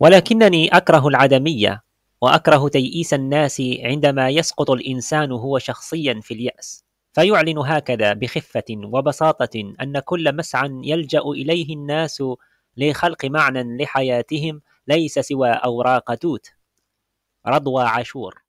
ولكنني أكره العدمية وأكره تيئيس الناس عندما يسقط الإنسان هو شخصيا في اليأس فيعلن هكذا بخفة وبساطة أن كل مسعى يلجأ إليه الناس لخلق معنى لحياتهم ليس سوى أوراق توت رضوى عاشور